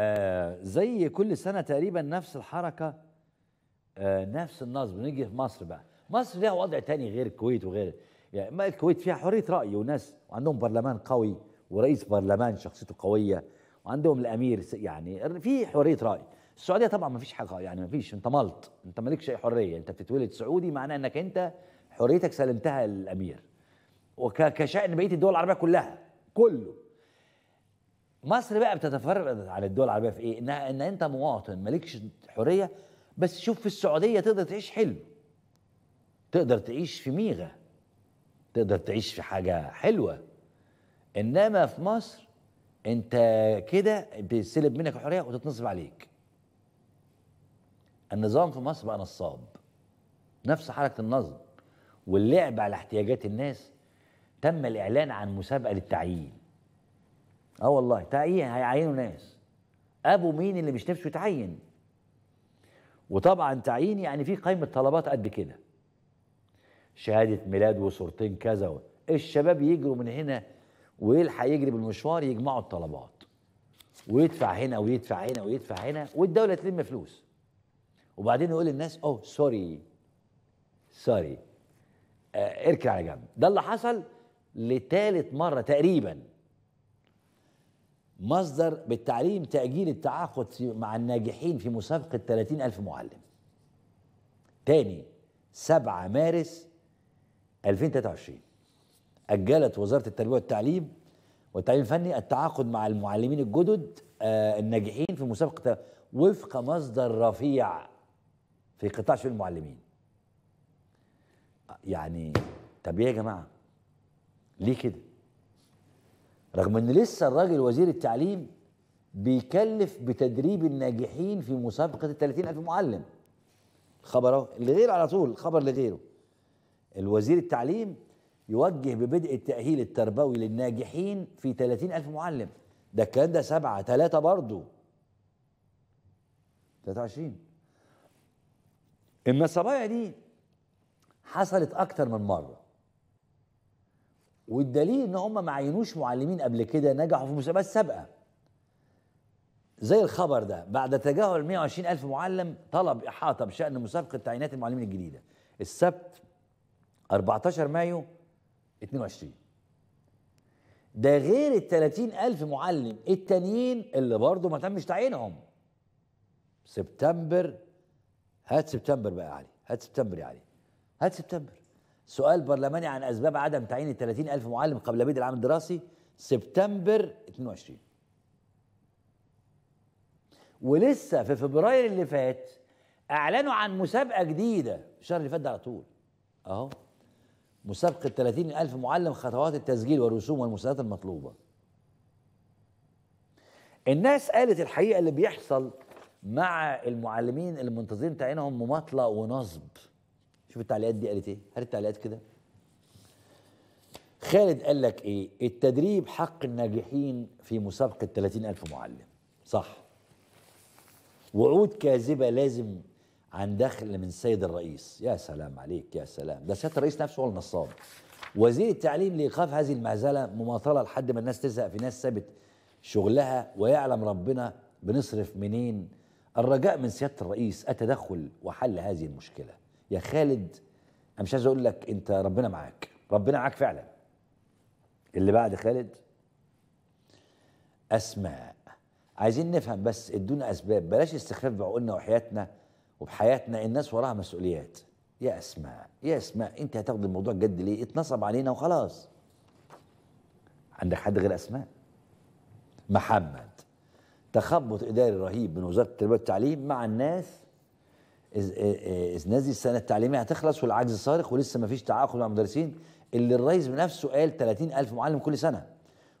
آه زي كل سنه تقريبا نفس الحركه آه نفس النصب نيجي في مصر بقى مصر ليها وضع تاني غير الكويت وغير يعني الكويت فيها حريه راي وناس وعندهم برلمان قوي ورئيس برلمان شخصيته قويه وعندهم الامير يعني في حريه راي السعوديه طبعا ما فيش حاجه يعني ما فيش انت ملط انت مالكش اي حريه انت بتتولد سعودي معناه انك انت حريتك سلمتها للامير وكشأن بقيه الدول العربيه كلها كله مصر بقى بتتفرد على الدول العربيه في ايه؟ انها ان انت مواطن مالكش حريه بس شوف في السعوديه تقدر تعيش حلو. تقدر تعيش في ميغه. تقدر تعيش في حاجه حلوه. انما في مصر انت كده بيسلب منك الحريه وتتنصب عليك. النظام في مصر بقى نصاب. نفس حركه النصب واللعب على احتياجات الناس تم الاعلان عن مسابقه للتعيين. اه والله تعيين هيعينوا ناس ابو مين اللي مش نفسه يتعين وطبعا تعيين يعني في قائمه طلبات قد كده شهاده ميلاد وصورتين كذا و... الشباب يجروا من هنا ويلحق يجري بالمشوار يجمعوا الطلبات ويدفع هنا ويدفع هنا ويدفع هنا والدوله تلم فلوس وبعدين يقول للناس اوه سوري سوري آه اركن على جنب ده اللي حصل لتالت مره تقريبا مصدر بالتعليم تأجيل التعاقد مع الناجحين في مسابقة 30 ألف معلم تاني 7 مارس 2023 أجلت وزارة التربية والتعليم والتعليم الفني التعاقد مع المعلمين الجدد آه، الناجحين في مسابقة وفق مصدر رفيع في قطاع شؤون المعلمين يعني طب يا جماعة ليه كده رغم ان لسه الراجل وزير التعليم بيكلف بتدريب الناجحين في مسابقه ال 30000 معلم خبر اهو لغيره على طول خبر لغيره الوزير التعليم يوجه ببدء التأهيل التربوي للناجحين في 30000 معلم ده الكلام ده سبعة ثلاثة برضه 23 الصبايا دي حصلت أكتر من مرة والدليل ان هم ما عينوش معلمين قبل كده نجحوا في مسابقات سابقه زي الخبر ده بعد تجاهل 120 ألف معلم طلب إحاطة بشأن مسابقة تعيينات المعلمين الجديدة السبت 14 مايو 22 ده غير ال 30 ألف معلم التانيين اللي برضه ما تمش تعيينهم سبتمبر هات سبتمبر بقى يا علي هات سبتمبر يا علي هات سبتمبر سؤال برلماني عن أسباب عدم تعيين 30 ألف معلم قبل بدء العام الدراسي سبتمبر 22 ولسه في فبراير اللي فات اعلنوا عن مسابقه جديده الشهر اللي فات ده على طول اهو مسابقه 30 الف معلم خطوات التسجيل والرسوم والمساعدات المطلوبه الناس قالت الحقيقه اللي بيحصل مع المعلمين اللي منتظرين تعيينهم مماطله ونصب شوف التعليقات دي قالت ايه هل التعليقات كده خالد قال لك ايه التدريب حق الناجحين في مسابقه 30000 معلم صح وعود كاذبه لازم عن دخل من سيد الرئيس يا سلام عليك يا سلام ده سياده الرئيس نفسه هو النصاب وزير التعليم لايقاف هذه المهزله مماطله لحد ما الناس تزهق في ناس ثابت شغلها ويعلم ربنا بنصرف منين الرجاء من سياده الرئيس التدخل وحل هذه المشكله يا خالد انا مش عايز اقول لك انت ربنا معاك ربنا معاك فعلا اللي بعد خالد اسماء عايزين نفهم بس ادونا اسباب بلاش استخفاف بعقولنا وحياتنا وبحياتنا الناس وراها مسؤوليات يا اسماء يا اسماء انت هتاخد الموضوع جد ليه اتنصب علينا وخلاص عندك حد غير اسماء محمد تخبط اداري رهيب من وزاره التربيه والتعليم مع الناس إز إز نازل السنه التعليميه هتخلص والعجز صارخ ولسه ما فيش تعاقد مع المدرسين اللي الرئيس بنفسه قال 30000 معلم كل سنه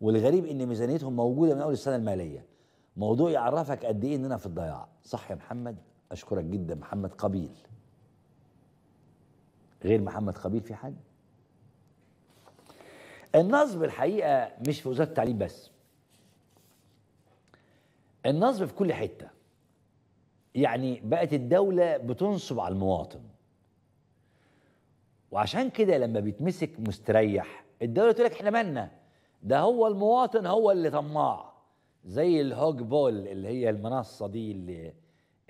والغريب ان ميزانيتهم موجوده من اول السنه الماليه موضوع يعرفك قد ايه اننا في الضياع صح يا محمد اشكرك جدا محمد قبيل غير محمد قبيل في حد النصب الحقيقه مش في وزاره التعليم بس النصب في كل حته يعني بقت الدولة بتنصب على المواطن وعشان كده لما بيتمسك مستريح الدولة تقول لك احنا مالنا ده هو المواطن هو اللي طماع زي الهوج بول اللي هي المنصة دي اللي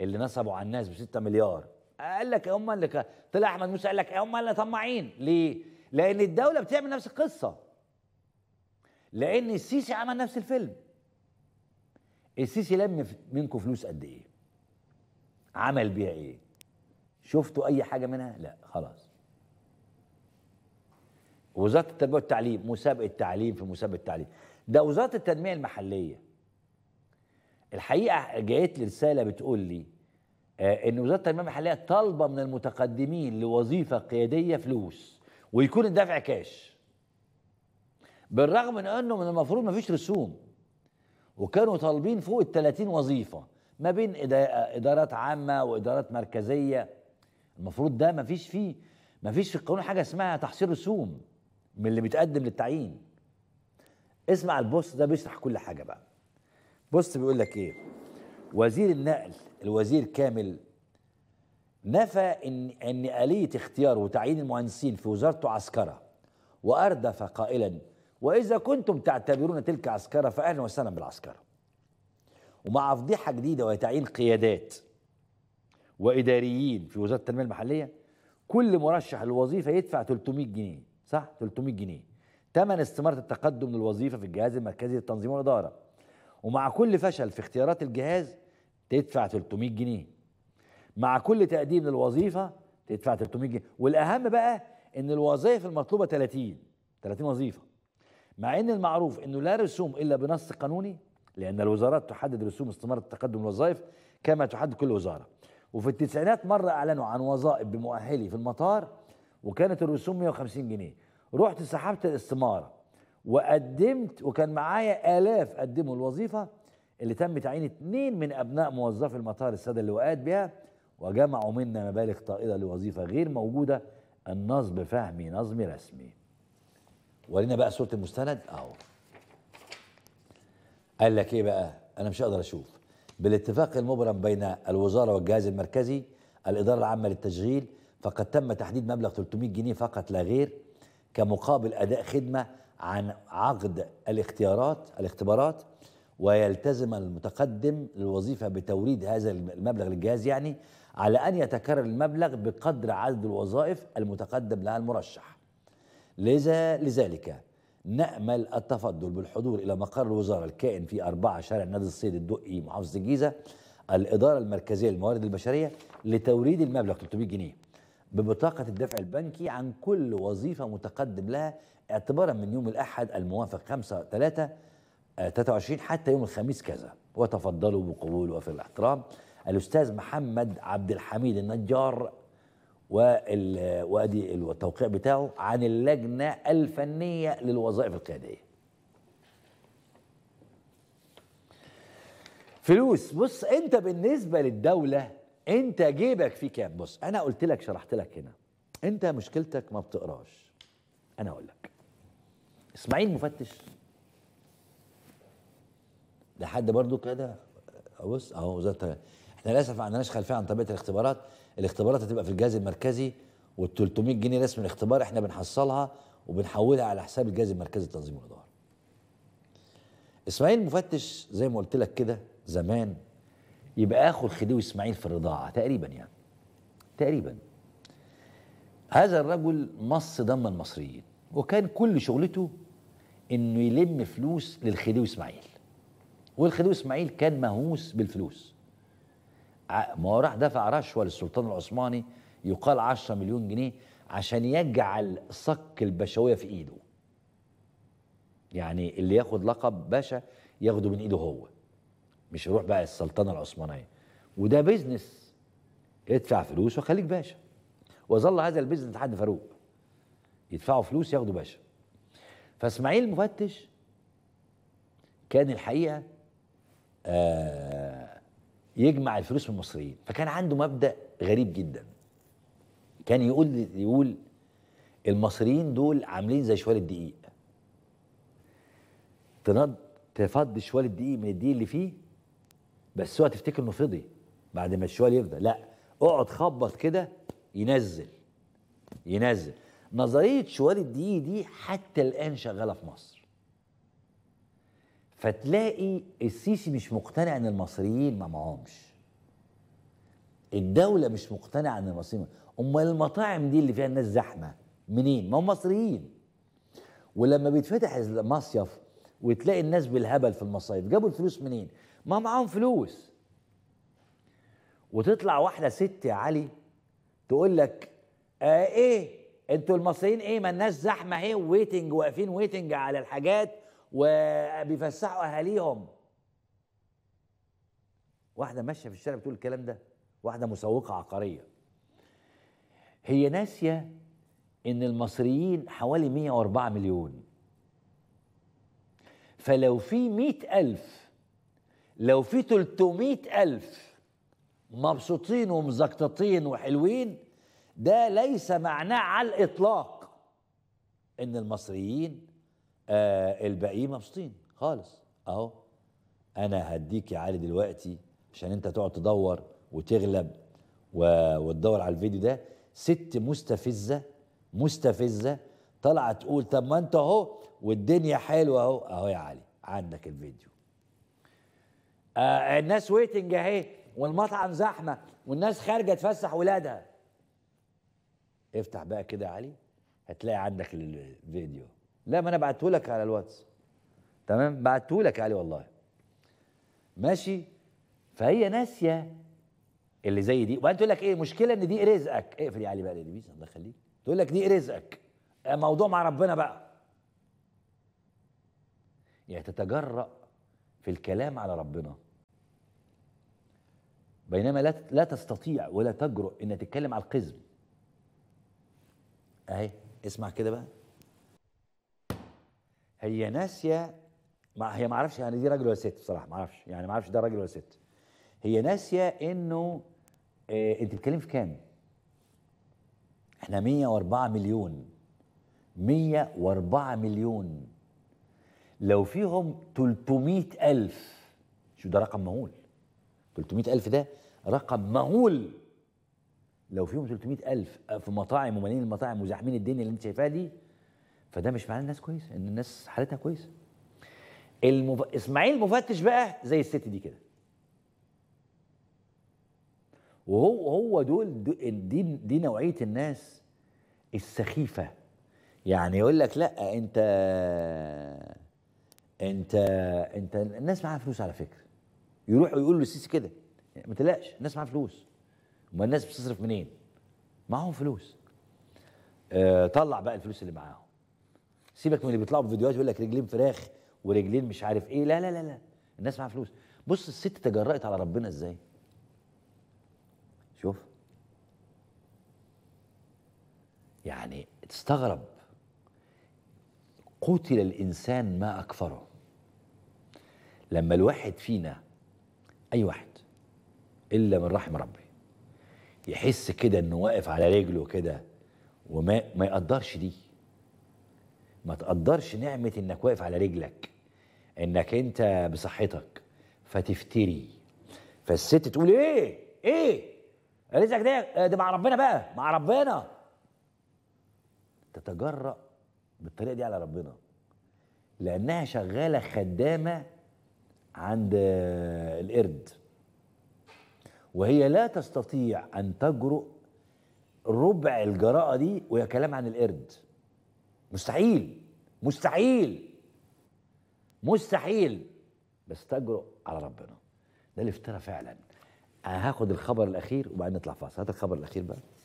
اللي نصبوا على الناس ب 6 مليار قال لك هم اللي طلع احمد موسى قال لك هم اللي طماعين ليه؟ لان الدولة بتعمل نفس القصة لان السيسي عمل نفس الفيلم السيسي لم منكم فلوس قد ايه؟ عمل بيها ايه شفتوا اي حاجه منها لا خلاص وزاره التربيه والتعليم مسابقه تعليم في مسابقه تعليم ده وزاره التنميه المحليه الحقيقه جاءت لي رساله بتقول لي آه ان وزاره التنميه المحليه طالبه من المتقدمين لوظيفه قياديه فلوس ويكون الدفع كاش بالرغم من انه من المفروض ما فيش رسوم وكانوا طالبين فوق ال 30 وظيفه ما بين إدارات عامة وإدارات مركزية المفروض ده ما فيش فيه ما فيش في القانون حاجة اسمها تحصيل رسوم من اللي بيتقدم للتعيين اسمع البوست ده بيشرح كل حاجة بقى بوست بيقول لك إيه وزير النقل الوزير كامل نفى ان ان اليه اختيار وتعيين المهندسين في وزارته عسكره واردف قائلا واذا كنتم تعتبرون تلك عسكره فاهلا وسهلا بالعسكره ومع فضيحه جديده وهي تعيين قيادات واداريين في وزاره التنميه المحليه كل مرشح للوظيفه يدفع 300 جنيه صح 300 جنيه ثمن استماره التقدم للوظيفه في الجهاز المركزي للتنظيم والاداره ومع كل فشل في اختيارات الجهاز تدفع 300 جنيه مع كل تقديم للوظيفه تدفع 300 جنيه والاهم بقى ان الوظائف المطلوبه 30 30 وظيفه مع ان المعروف انه لا رسوم الا بنص قانوني لأن الوزارات تحدد رسوم استمارة تقدم الوظائف كما تحدد كل وزارة وفي التسعينات مرة أعلنوا عن وظائف بمؤهلي في المطار وكانت الرسوم 150 جنيه رحت سحبت الاستمارة وقدمت وكان معايا آلاف قدموا الوظيفة اللي تم تعيين اثنين من أبناء موظفي المطار السادة اللواءات بها وجمعوا منا مبالغ طائلة لوظيفة غير موجودة النصب فهمي نظم رسمي ورينا بقى صورة المستند أهو قال لك ايه بقى انا مش هقدر اشوف بالاتفاق المبرم بين الوزاره والجهاز المركزي الاداره العامه للتشغيل فقد تم تحديد مبلغ 300 جنيه فقط لا غير كمقابل اداء خدمه عن عقد الاختيارات الاختبارات ويلتزم المتقدم للوظيفه بتوريد هذا المبلغ للجهاز يعني على ان يتكرر المبلغ بقدر عدد الوظائف المتقدم لها المرشح لذا لذلك نأمل التفضل بالحضور إلى مقر الوزارة الكائن في أربعة شارع نادي الصيد الدقي محافظة الجيزة الإدارة المركزية للموارد البشرية لتوريد المبلغ 300 جنيه ببطاقة الدفع البنكي عن كل وظيفة متقدم لها اعتبارا من يوم الأحد الموافق 5 3 23 حتى يوم الخميس كذا وتفضلوا بقبول وفي الاحترام الأستاذ محمد عبد الحميد النجار وادي التوقيع بتاعه عن اللجنه الفنيه للوظائف القياديه فلوس بص انت بالنسبه للدوله انت جيبك فيه كام بص انا قلت لك شرحت لك هنا انت مشكلتك ما بتقراش انا اقول لك اسماعيل مفتش ده حد برضو كده بص اهو احنا للاسف ما عندناش خلفيه عن طبيعه الاختبارات الاختبارات هتبقى في الجهاز المركزي وال300 جنيه رسم الاختبار احنا بنحصلها وبنحولها على حساب الجهاز المركزي لتنظيم الادوار. اسماعيل مفتش زي ما قلت لك كده زمان يبقى اخو الخديوي اسماعيل في الرضاعه تقريبا يعني. تقريبا. هذا الرجل مص دم المصريين وكان كل شغلته انه يلم فلوس للخديوي اسماعيل. والخديوي اسماعيل كان مهووس بالفلوس. ما هو راح دفع رشوه للسلطان العثماني يقال 10 مليون جنيه عشان يجعل صك البشويه في ايده يعني اللي ياخد لقب باشا ياخده من ايده هو مش يروح بقى السلطنه العثمانيه وده بيزنس ادفع فلوس وخليك باشا وظل هذا البيزنس لحد فاروق يدفعوا فلوس ياخدوا باشا فاسماعيل المفتش كان الحقيقه آه يجمع الفلوس من المصريين فكان عنده مبدا غريب جدا كان يقول يقول المصريين دول عاملين زي شوال الدقيق تنض تفضي شوال الدقيق من الدقيق اللي فيه بس هو تفتكر انه فضي بعد ما الشوال يفضى لا اقعد خبط كده ينزل ينزل نظريه شوال الدقيق دي حتى الان شغاله في مصر فتلاقي السيسي مش مقتنع ان المصريين ما معهمش الدوله مش مقتنعه ان المصريين امال المطاعم دي اللي فيها الناس زحمه منين ما هم مصريين ولما بيتفتح المصيف وتلاقي الناس بالهبل في المصايف جابوا الفلوس منين ما معاهم فلوس وتطلع واحده ست يا علي تقول لك آه ايه انتوا المصريين ايه ما الناس زحمه اهي ويتنج واقفين ويتنج على الحاجات وبيفسحوا اهاليهم واحده ماشيه في الشارع بتقول الكلام ده واحده مسوقه عقاريه هي ناسيه ان المصريين حوالي 104 مليون فلو في 100 ألف لو في 300 ألف مبسوطين ومزقططين وحلوين ده ليس معناه على الإطلاق إن المصريين آه الباقيين مبسوطين خالص اهو انا هديك يا علي دلوقتي عشان انت تقعد تدور وتغلب و... وتدور على الفيديو ده ست مستفزه مستفزه طالعه تقول طب ما انت اهو والدنيا حلوه اهو اهو يا علي عندك الفيديو آه الناس ويتنج اهي والمطعم زحمه والناس خارجه تفسح ولادها افتح بقى كده يا علي هتلاقي عندك الفيديو لا ما انا بعته لك على الواتس تمام بعته لك علي والله ماشي فهي ناسيه اللي زي دي وبعدين تقول لك ايه المشكله ان دي رزقك اقفل يا علي بقى الاتوبيس الله يخليك تقول لك دي رزقك موضوع مع ربنا بقى يعني تتجرأ في الكلام على ربنا بينما لا لا تستطيع ولا تجرؤ ان تتكلم على القزم اهي اسمع كده بقى هي ناسيه ما هي ما اعرفش يعني دي راجل ولا ست بصراحه ما اعرفش يعني ما اعرفش ده راجل ولا ست هي ناسيه انه إيه انت بتتكلم في كام احنا 104 مليون 104 مليون لو فيهم 300 ألف شو ده رقم مهول 300 ألف ده رقم مهول لو فيهم 300 ألف في مطاعم ومالين المطاعم وزاحمين الدنيا اللي انت شايفاها دي فده مش معناه الناس كويسه ان الناس حالتها كويسه المف... اسماعيل مفتش بقى زي الست دي كده وهو هو دول دي دي نوعيه الناس السخيفه يعني يقول لك لا انت انت انت الناس معاها فلوس على فكره يروحوا يقولوا للسيسي كده يعني ما تقلقش الناس معاها فلوس امال الناس بتصرف منين؟ معاهم فلوس آه طلع بقى الفلوس اللي معاهم سيبك من اللي بيطلعوا بفيديوهات يقول لك رجلين فراخ ورجلين مش عارف ايه لا لا لا لا الناس معاها فلوس بص الست تجرأت على ربنا ازاي شوف يعني تستغرب قتل الانسان ما اكفره لما الواحد فينا اي واحد الا من رحم ربي يحس كده انه واقف على رجله كده وما ما يقدرش دي ما تقدرش نعمه انك واقف على رجلك انك انت بصحتك فتفتري فالست تقول ايه ايه رزقك ده ده مع ربنا بقى مع ربنا تتجرأ بالطريقه دي على ربنا لانها شغاله خدامه عند القرد وهي لا تستطيع ان تجرؤ ربع الجراءه دي وهي كلام عن القرد مستحيل مستحيل مستحيل بس تجرؤ على ربنا ده اللي افترى فعلا انا هاخد الخبر الاخير وبعدين نطلع فاصل هات الخبر الاخير بقى